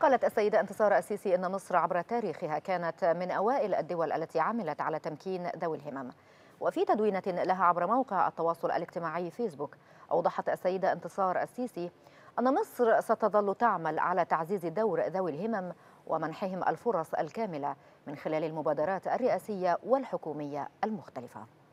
قالت السيدة انتصار السيسي أن مصر عبر تاريخها كانت من أوائل الدول التي عملت على تمكين ذوي الهمم وفي تدوينة لها عبر موقع التواصل الاجتماعي فيسبوك أوضحت السيدة انتصار السيسي أن مصر ستظل تعمل على تعزيز دور ذوي الهمم ومنحهم الفرص الكاملة من خلال المبادرات الرئاسية والحكومية المختلفة